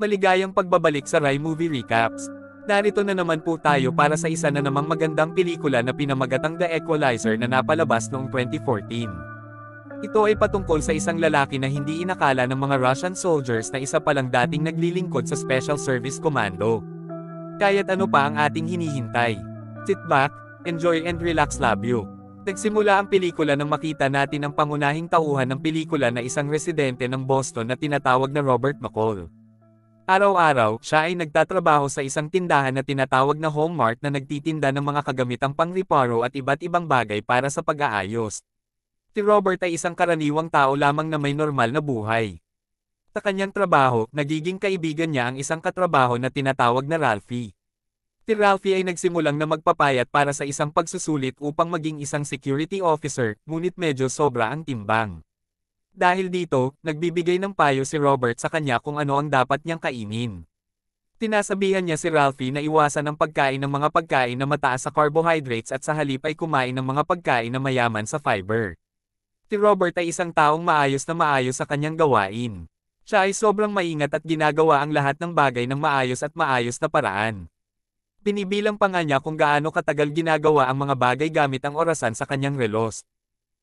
Maligayang pagbabalik sa Rai Movie Recaps. Narito na naman po tayo para sa isa na namang magandang pelikula na pinamagatang The Equalizer na napalabas noong 2014. Ito ay patungkol sa isang lalaki na hindi inakala ng mga Russian soldiers na isa palang dating naglilingkod sa Special Service Commando. Kaya't ano pa ang ating hinihintay? Sit back, enjoy and relax labyo. Nagsimula ang pelikula nang makita natin ang pangunahing tauhan ng pelikula na isang residente ng Boston na tinatawag na Robert McCall. Araw-araw, siya ay nagtatrabaho sa isang tindahan na tinatawag na Home Mart na nagtitinda ng mga kagamitang pangriparo at iba't ibang bagay para sa pag-aayos. Si Robert ay isang karaniwang tao lamang na may normal na buhay. Sa kanyang trabaho, nagiging kaibigan niya ang isang katrabaho na tinatawag na Ralphie. Si Ralphie ay nagsimulang na magpapayat para sa isang pagsusulit upang maging isang security officer, ngunit medyo sobra ang timbang. Dahil dito, nagbibigay ng payo si Robert sa kanya kung ano ang dapat niyang kainin. Tinasabihan niya si Ralphie na iwasan ang pagkain ng mga pagkain na mataas sa carbohydrates at sa halip ay kumain ng mga pagkain na mayaman sa fiber. Si Robert ay isang taong maayos na maayos sa kanyang gawain. Siya ay sobrang maingat at ginagawa ang lahat ng bagay ng maayos at maayos na paraan. Binibilang pa nga niya kung gaano katagal ginagawa ang mga bagay gamit ang orasan sa kanyang relos.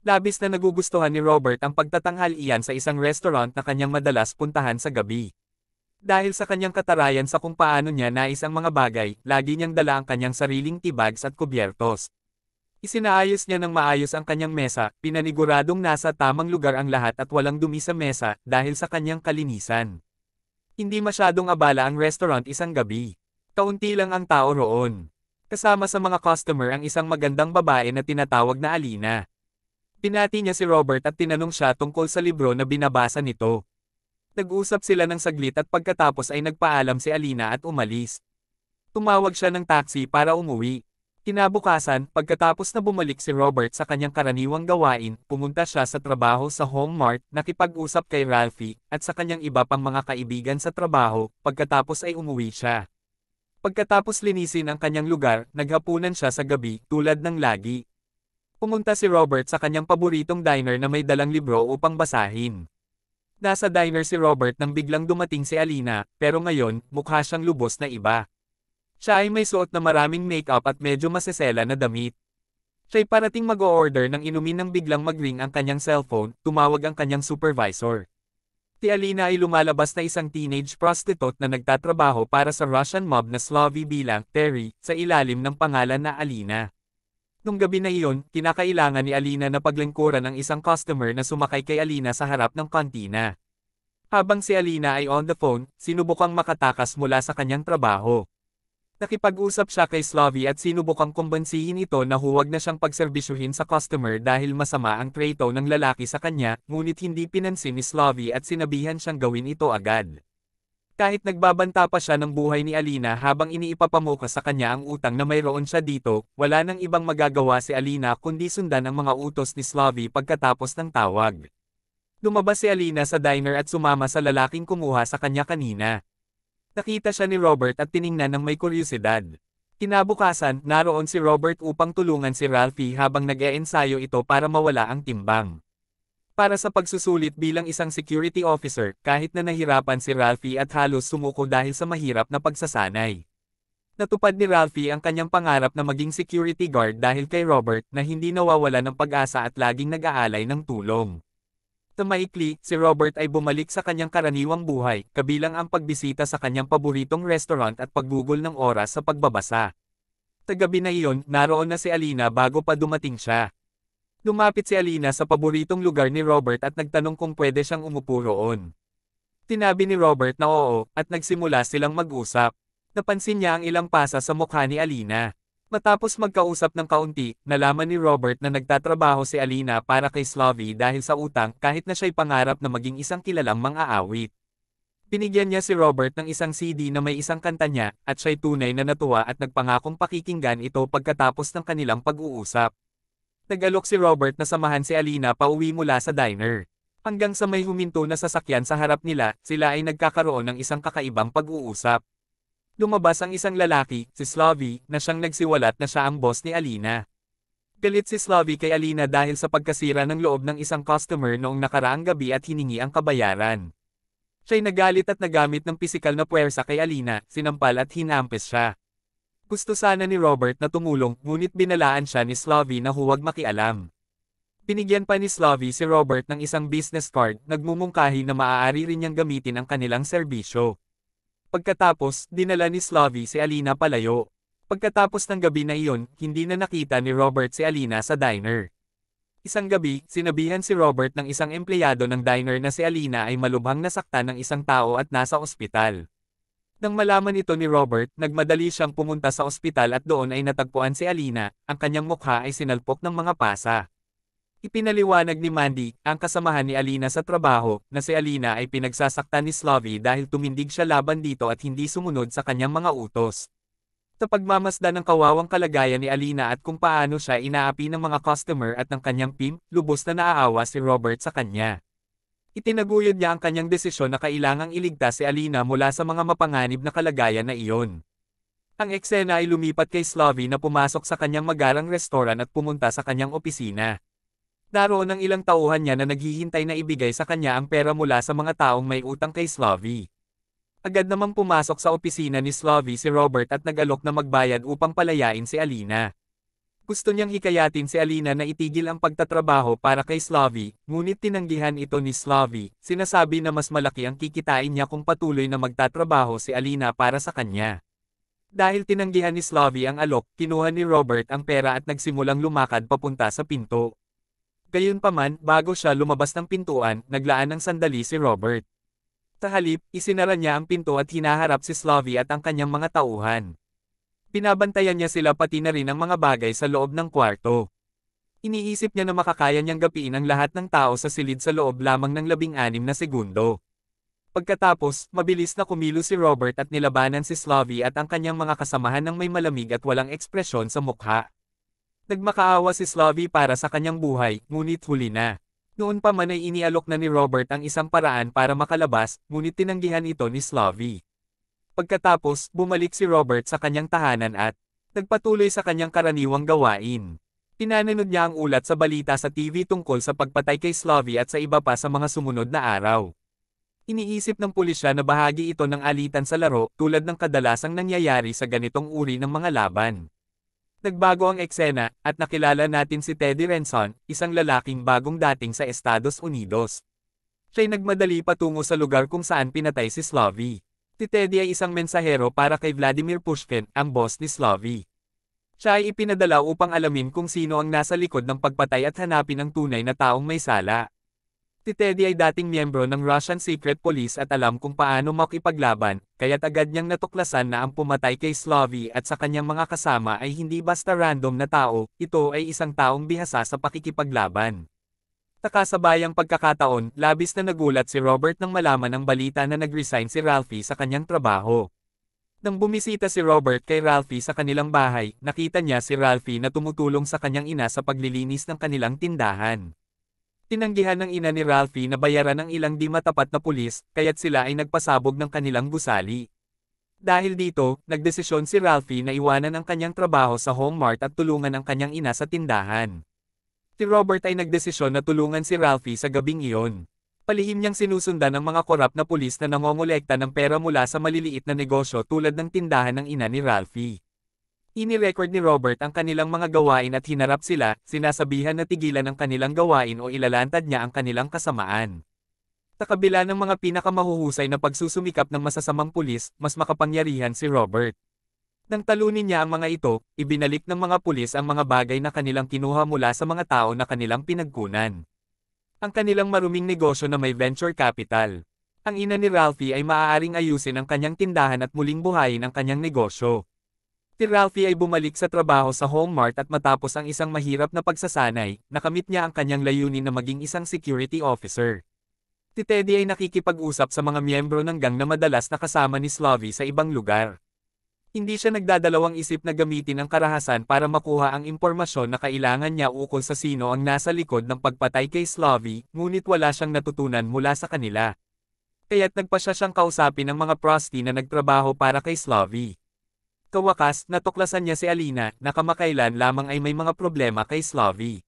Labis na nagugustuhan ni Robert ang pagtatanghal iyan sa isang restaurant na kanyang madalas puntahan sa gabi. Dahil sa kanyang katarayan sa kung paano niya nais ang mga bagay, lagi niyang dala ang kanyang sariling tibags at kubyertos. Isinaayos niya ng maayos ang kanyang mesa, pinaniguradong nasa tamang lugar ang lahat at walang dumi sa mesa dahil sa kanyang kalinisan. Hindi masyadong abala ang restaurant isang gabi. Kaunti lang ang tao roon. Kasama sa mga customer ang isang magandang babae na tinatawag na Alina. Pinati niya si Robert at tinanong siya tungkol sa libro na binabasa nito. Nag-usap sila ng saglit at pagkatapos ay nagpaalam si Alina at umalis. Tumawag siya ng taxi para umuwi. Kinabukasan, pagkatapos na bumalik si Robert sa kanyang karaniwang gawain, pumunta siya sa trabaho sa Home Mart, nakipag-usap kay Ralphie, at sa kanyang iba pang mga kaibigan sa trabaho, pagkatapos ay umuwi siya. Pagkatapos linisin ang kanyang lugar, naghapunan siya sa gabi, tulad ng lagi. Pumunta si Robert sa kanyang paboritong diner na may dalang libro upang basahin. Nasa diner si Robert nang biglang dumating si Alina, pero ngayon, mukha siyang lubos na iba. Siya ay may suot na maraming makeup at medyo masesela na damit. Siya'y parating mag-o-order ng inumin nang biglang mag-ring ang kanyang cellphone, tumawag ang kanyang supervisor. Si Alina ay lumalabas na isang teenage prostitute na nagtatrabaho para sa Russian mob na Slavy bilang Terry sa ilalim ng pangalan na Alina. Nung gabi na iyon, kinakailangan ni Alina na paglingkuran ang isang customer na sumakay kay Alina sa harap ng kantina. Habang si Alina ay on the phone, sinubukang makatakas mula sa kanyang trabaho. Nakipag-usap siya kay Slavy at sinubukang kumbansihin ito na huwag na siyang pagserbisyuhin sa customer dahil masama ang trato ng lalaki sa kanya, ngunit hindi pinansin ni Slavy at sinabihan siyang gawin ito agad. Kahit nagbabanta pa siya ng buhay ni Alina habang iniipapamuka sa kanya ang utang na mayroon siya dito, wala nang ibang magagawa si Alina kundi sundan ang mga utos ni Slavi pagkatapos ng tawag. Lumabas si Alina sa diner at sumama sa lalaking kumuha sa kanya kanina. Nakita siya ni Robert at tiningnan ng may kuryosidad. Kinabukasan, naroon si Robert upang tulungan si Ralphie habang nag-eensayo ito para mawala ang timbang para sa pagsusulit bilang isang security officer, kahit na nahirapan si Ralphie at halos sumuko dahil sa mahirap na pagsasanay. Natupad ni Ralphie ang kanyang pangarap na maging security guard dahil kay Robert na hindi nawawala ng pag-asa at laging nag-aalay ng tulong. Sa maikli, si Robert ay bumalik sa kanyang karaniwang buhay, kabilang ang pagbisita sa kanyang paboritong restaurant at paggugol ng oras sa pagbabasa. Sa gabi na iyon, naroon na si Alina bago pa dumating siya. Dumapit si Alina sa paboritong lugar ni Robert at nagtanong kung pwede siyang umupo roon. Tinabi ni Robert na oo, at nagsimula silang mag-usap. Napansin niya ang ilang pasa sa mukha ni Alina. Matapos magkausap ng kaunti, nalaman ni Robert na nagtatrabaho si Alina para kay Slavy dahil sa utang kahit na siya'y pangarap na maging isang kilalang mang-aawit. Pinigyan niya si Robert ng isang CD na may isang kanta niya, at siya'y tunay na natuwa at nagpangakong pakikinggan ito pagkatapos ng kanilang pag-uusap. Nagalok si Robert na samahan si Alina pa uwi mula sa diner. Hanggang sa may huminto na sasakyan sa harap nila, sila ay nagkakaroon ng isang kakaibang pag-uusap. Lumabas ang isang lalaki, si Slavy, na siyang nagsiwalat na siya ang boss ni Alina. Galit si Slavy kay Alina dahil sa pagkasira ng loob ng isang customer noong nakaraang gabi at hiningi ang kabayaran. Siya'y nagalit at nagamit ng pisikal na puwersa kay Alina, sinampal at hinampes siya. Gusto sana ni Robert na tumulong, ngunit binalaan siya ni Slavy na huwag makialam. Pinigyan pa ni Slavy si Robert ng isang business card, nagmumungkahi na maaari rin niyang gamitin ang kanilang serbisyo. Pagkatapos, dinala ni Slavy si Alina palayo. Pagkatapos ng gabi na iyon, hindi na nakita ni Robert si Alina sa diner. Isang gabi, sinabihan si Robert ng isang empleyado ng diner na si Alina ay malubhang nasaktan ng isang tao at nasa ospital. Nang malaman ito ni Robert, nagmadali siyang pumunta sa ospital at doon ay natagpuan si Alina, ang kanyang mukha ay sinalpok ng mga pasa. Ipinaliwanag ni Mandy, ang kasamahan ni Alina sa trabaho, na si Alina ay pinagsasaktan ni Slovy dahil tumindig siya laban dito at hindi sumunod sa kanyang mga utos. Sa pagmamasda ng kawawang kalagayan ni Alina at kung paano siya inaapi ng mga customer at ng kanyang pimp, lubos na naaawa si Robert sa kanya. Itinaguyod niya ang kanyang desisyon na kailangang iligtas si Alina mula sa mga mapanganib na kalagayan na iyon. Ang eksena ay lumipat kay Slavy na pumasok sa kanyang magarang restaurant at pumunta sa kanyang opisina. Naroon ang ilang tauhan niya na naghihintay na ibigay sa kanya ang pera mula sa mga taong may utang kay Slavy. Agad namang pumasok sa opisina ni Slavy si Robert at nagalok na magbayad upang palayain si Alina. Gusto niyang ikayatin si Alina na itigil ang pagtatrabaho para kay Slavy, ngunit tinanggihan ito ni Slavy, sinasabi na mas malaki ang kikitain niya kung patuloy na magtatrabaho si Alina para sa kanya. Dahil tinanggihan ni Slavy ang alok, kinuha ni Robert ang pera at nagsimulang lumakad papunta sa pinto. Gayunpaman, bago siya lumabas ng pintuan, naglaan ng sandali si Robert. Sa halip, isinara niya ang pinto at hinaharap si Slavy at ang kanyang mga tauhan pinabantayan niya sila pati na rin ang mga bagay sa loob ng kwarto. Iniisip niya na makakaya niyang gapiin ang lahat ng tao sa silid sa loob lamang ng labing-anim na segundo. Pagkatapos, mabilis na kumilo si Robert at nilabanan si Slavy at ang kanyang mga kasamahan ng may malamig at walang ekspresyon sa mukha. Nagmakaawa si Slavy para sa kanyang buhay, ngunit huli na. Noon pa man ay inialok na ni Robert ang isang paraan para makalabas, ngunit tinanggihan ito ni Slavy. Pagkatapos, bumalik si Robert sa kanyang tahanan at nagpatuloy sa kanyang karaniwang gawain. Pinananood niya ang ulat sa balita sa TV tungkol sa pagpatay kay Slavy at sa iba pa sa mga sumunod na araw. Iniisip ng pulisya na bahagi ito ng alitan sa laro tulad ng kadalasang nangyayari sa ganitong uri ng mga laban. Nagbago ang eksena at nakilala natin si Teddy Renson, isang lalaking bagong dating sa Estados Unidos. Siya'y nagmadali patungo sa lugar kung saan pinatay si Slavy. Si Teddy ay isang mensahero para kay Vladimir Pushkin, ang boss ni Slavy. Siya ay ipinadala upang alamin kung sino ang nasa likod ng pagpatay at hanapin ang tunay na taong may sala. Si Teddy ay dating miyembro ng Russian Secret Police at alam kung paano makipaglaban, kaya't agad niyang natuklasan na ang pumatay kay Slavy at sa kanyang mga kasama ay hindi basta random na tao, ito ay isang taong bihasa sa pakikipaglaban. Nakasabayang pagkakataon, labis na nagulat si Robert nang malaman ang balita na nag-resign si Ralphie sa kanyang trabaho. Nang bumisita si Robert kay Ralphie sa kanilang bahay, nakita niya si Ralphie na tumutulong sa kanyang ina sa paglilinis ng kanilang tindahan. Tinanggihan ng ina ni Ralphie na bayaran ng ilang di matapat na pulis, kaya't sila ay nagpasabog ng kanilang gusali. Dahil dito, nagdesisyon si Ralphie na iwanan ang kanyang trabaho sa Home Mart at tulungan ang kanyang ina sa tindahan. Si Robert ay nagdesisyon na tulungan si Ralphie sa gabing iyon. Palihim niyang sinusundan ng mga korap na pulis na nangongolekta ng pera mula sa maliliit na negosyo tulad ng tindahan ng ina ni Ralphie. Inirecord ni Robert ang kanilang mga gawain at hinarap sila, sinasabihan na tigilan ang kanilang gawain o ilalantad niya ang kanilang kasamaan. Sa kabila ng mga pinakamahuhusay na pagsusumikap ng masasamang pulis, mas makapangyarihan si Robert. Nang talunin niya ang mga ito, ibinalik ng mga pulis ang mga bagay na kanilang kinuha mula sa mga tao na kanilang pinagkunan. Ang kanilang maruming negosyo na may venture capital. Ang ina ni Ralphie ay maaaring ayusin ang kanyang tindahan at muling buhayin ang kanyang negosyo. Si Ralphie ay bumalik sa trabaho sa Home Mart at matapos ang isang mahirap na pagsasanay, nakamit niya ang kanyang layunin na maging isang security officer. Si Teddy ay nakikipag-usap sa mga miyembro ng gang na madalas nakasama ni Slovy sa ibang lugar. Hindi siya nagdadalawang isip na gamitin ang karahasan para makuha ang impormasyon na kailangan niya ukol sa sino ang nasa likod ng pagpatay kay Slavy, ngunit wala siyang natutunan mula sa kanila. Kaya't nagpa siya siyang kausapin ng mga prosti na nagtrabaho para kay Slavy. Kawakas, natuklasan niya si Alina, na kamakailan lamang ay may mga problema kay Slavy.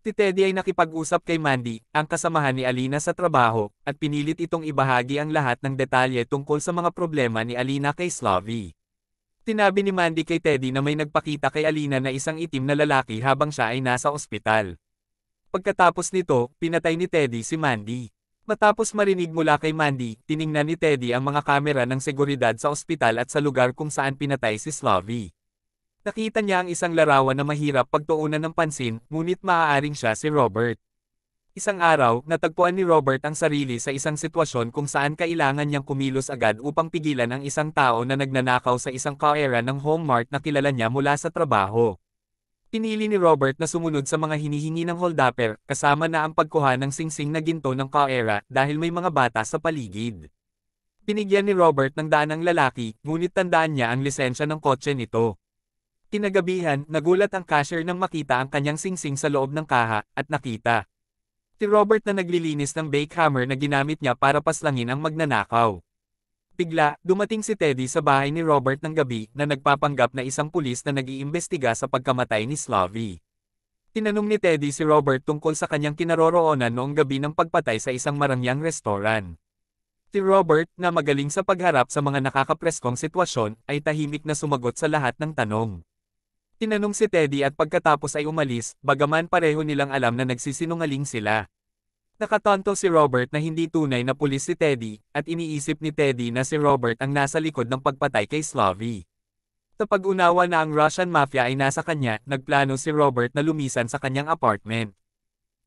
Si Teddy ay nakipag-usap kay Mandy, ang kasamahan ni Alina sa trabaho, at pinilit itong ibahagi ang lahat ng detalye tungkol sa mga problema ni Alina kay Slavy. Tinabi ni Mandy kay Teddy na may nagpakita kay Alina na isang itim na lalaki habang siya ay nasa ospital. Pagkatapos nito, pinatay ni Teddy si Mandy. Matapos marinig mula kay Mandy, tiningnan ni Teddy ang mga kamera ng seguridad sa ospital at sa lugar kung saan pinatay si Slavy. Nakita niya ang isang larawan na mahirap pagtuunan ng pansin, ngunit maaaring siya si Robert. Isang araw, natagpuan ni Robert ang sarili sa isang sitwasyon kung saan kailangan niyang kumilos agad upang pigilan ang isang tao na nagnanakaw sa isang kaera ng home mart na kilala niya mula sa trabaho. Pinili ni Robert na sumunod sa mga hinihingi ng holdapper, kasama na ang pagkuha ng singsing na ginto ng kaera dahil may mga bata sa paligid. Pinigyan ni Robert ng daan ang lalaki, ngunit tandaan niya ang lisensya ng kotse nito. Kinagabihan, nagulat ang cashier nang makita ang kanyang singsing sa loob ng kaha, at nakita. Si Robert na naglilinis ng hammer na ginamit niya para paslangin ang magnanakaw. Bigla, dumating si Teddy sa bahay ni Robert ng gabi na nagpapanggap na isang pulis na nag-iimbestiga sa pagkamatay ni Slavy. Tinanong ni Teddy si Robert tungkol sa kanyang kinaroroonan noong gabi ng pagpatay sa isang marangyang restoran. Si Robert, na magaling sa pagharap sa mga nakakapreskong sitwasyon, ay tahimik na sumagot sa lahat ng tanong. Tinanong si Teddy at pagkatapos ay umalis, bagaman pareho nilang alam na nagsisinungaling sila. Nakatonto si Robert na hindi tunay na pulis si Teddy, at iniisip ni Teddy na si Robert ang nasa likod ng pagpatay kay Slavy. Kapag unawa na ang Russian mafia ay nasa kanya, nagplano si Robert na lumisan sa kanyang apartment.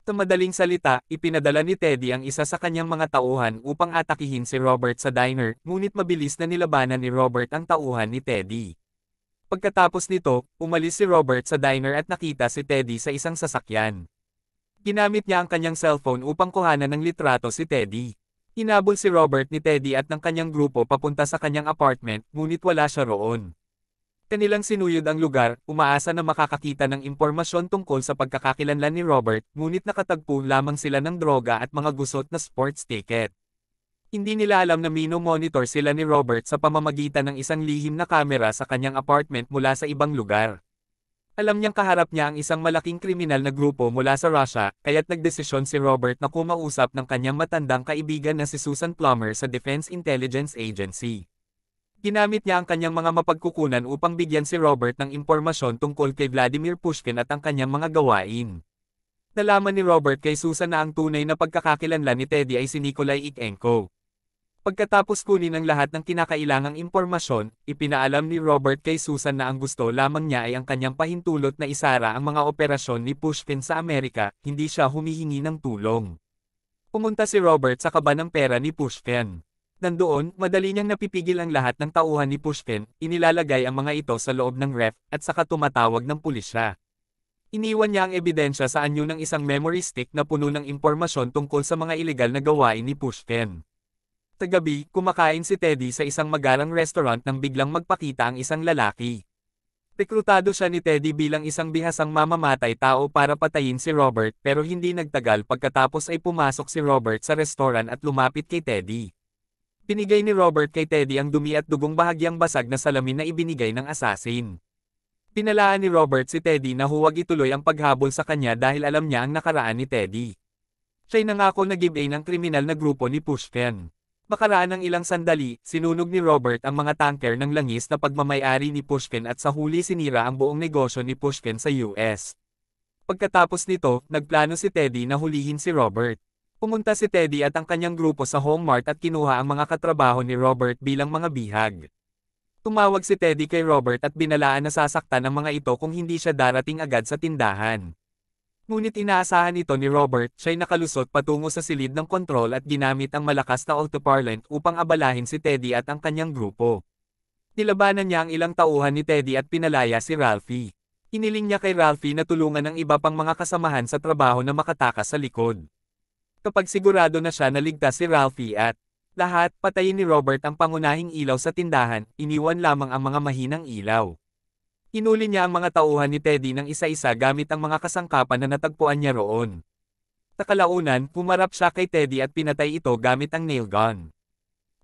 Sa madaling salita, ipinadala ni Teddy ang isa sa kanyang mga tauhan upang atakihin si Robert sa diner, ngunit mabilis na nilabanan ni Robert ang tauhan ni Teddy. Pagkatapos nito, umalis si Robert sa diner at nakita si Teddy sa isang sasakyan. Ginamit niya ang kanyang cellphone upang kuhanan ng litrato si Teddy. Hinabol si Robert ni Teddy at ng kanyang grupo papunta sa kanyang apartment, ngunit wala siya roon. Kanilang sinuyod ang lugar, umaasa na makakakita ng impormasyon tungkol sa pagkakakilanlan ni Robert, ngunit nakatagpo lamang sila ng droga at mga gusot na sports ticket. Hindi nila alam na mino-monitor sila ni Robert sa pamamagitan ng isang lihim na kamera sa kanyang apartment mula sa ibang lugar. Alam niyang kaharap niya ang isang malaking kriminal na grupo mula sa Russia, kaya't nagdesisyon si Robert na kumausap ng kanyang matandang kaibigan na si Susan Plummer sa Defense Intelligence Agency. Ginamit niya ang kanyang mga mapagkukunan upang bigyan si Robert ng impormasyon tungkol kay Vladimir Pushkin at ang kanyang mga gawain. Nalaman ni Robert kay Susan na ang tunay na pagkakakilanlan ni Teddy ay si Nikolai Ikenko. Pagkatapos kunin ang lahat ng kinakailangang impormasyon, ipinaalam ni Robert kay Susan na ang gusto lamang niya ay ang kanyang pahintulot na isara ang mga operasyon ni Pushkin sa Amerika, hindi siya humihingi ng tulong. Pumunta si Robert sa kaba ng pera ni Pushkin. Nandoon, madali niyang napipigil ang lahat ng tauhan ni Pushkin, inilalagay ang mga ito sa loob ng ref, at saka tumatawag ng pulisya. Iniwan niya ang ebidensya sa anyo ng isang memory stick na puno ng impormasyon tungkol sa mga ilegal na gawain ni Pushkin. Kagabi, kumakain si Teddy sa isang magalang restaurant nang biglang magpakita ang isang lalaki. Rekrutado siya ni Teddy bilang isang bihasang mamamatay tao para patayin si Robert pero hindi nagtagal pagkatapos ay pumasok si Robert sa restaurant at lumapit kay Teddy. Pinigay ni Robert kay Teddy ang dumi at dugong bahagyang basag na salamin na ibinigay ng asasin. Pinalaan ni Robert si Teddy na huwag ituloy ang paghabol sa kanya dahil alam niya ang nakaraan ni Teddy. Siya'y nangako na give ng kriminal na grupo ni Pushkin. Makaraan ng ilang sandali, sinunog ni Robert ang mga tanker ng langis na pagmamayari ni Pushkin at sa huli sinira ang buong negosyo ni Pushkin sa US. Pagkatapos nito, nagplano si Teddy na hulihin si Robert. Pumunta si Teddy at ang kanyang grupo sa Home Mart at kinuha ang mga katrabaho ni Robert bilang mga bihag. Tumawag si Teddy kay Robert at binalaan na sasaktan ang mga ito kung hindi siya darating agad sa tindahan. Ngunit inaasahan ito ni Robert, siya'y nakalusot patungo sa silid ng kontrol at ginamit ang malakas na autoparlant upang abalahin si Teddy at ang kanyang grupo. Nilabanan niya ang ilang tauhan ni Teddy at pinalaya si Ralphie. Iniling niya kay Ralphie na tulungan ng iba pang mga kasamahan sa trabaho na makatakas sa likod. Kapag sigurado na siya na ligtas si Ralphie at lahat, patayin ni Robert ang pangunahing ilaw sa tindahan, iniwan lamang ang mga mahinang ilaw. Hinuli niya ang mga tauhan ni Teddy ng isa-isa gamit ang mga kasangkapan na natagpuan niya roon. Takalaunan, pumarap siya kay Teddy at pinatay ito gamit ang nail gun.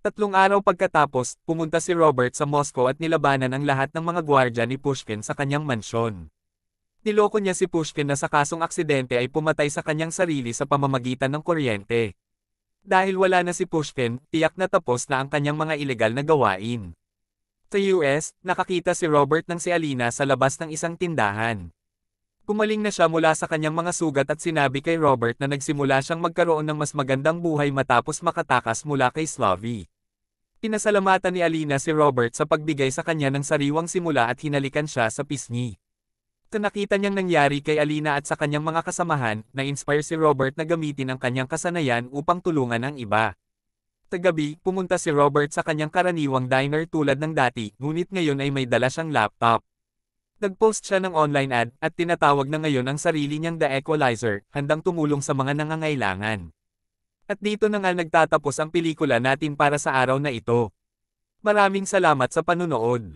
Tatlong araw pagkatapos, pumunta si Robert sa Moscow at nilabanan ang lahat ng mga gwardya ni Pushkin sa kanyang mansyon. Niloko niya si Pushkin na sa kasong aksidente ay pumatay sa kanyang sarili sa pamamagitan ng kuryente. Dahil wala na si Pushkin, tiyak na tapos na ang kanyang mga ilegal na gawain. Sa US, nakakita si Robert ng si Alina sa labas ng isang tindahan. Kumaling na siya mula sa kanyang mga sugat at sinabi kay Robert na nagsimula siyang magkaroon ng mas magandang buhay matapos makatakas mula kay Slavy. Pinasalamatan ni Alina si Robert sa pagbigay sa kanya ng sariwang simula at hinalikan siya sa pisngi. Sa nakita niyang nangyari kay Alina at sa kanyang mga kasamahan, na-inspire si Robert na gamitin ang kanyang kasanayan upang tulungan ang iba. Tagabi, pumunta si Robert sa kanyang karaniwang diner tulad ng dati, ngunit ngayon ay may dala siyang laptop. Nagpost siya ng online ad, at tinatawag na ngayon ang sarili niyang The Equalizer, handang tumulong sa mga nangangailangan. At dito na nga nagtatapos ang pelikula natin para sa araw na ito. Maraming salamat sa panunood.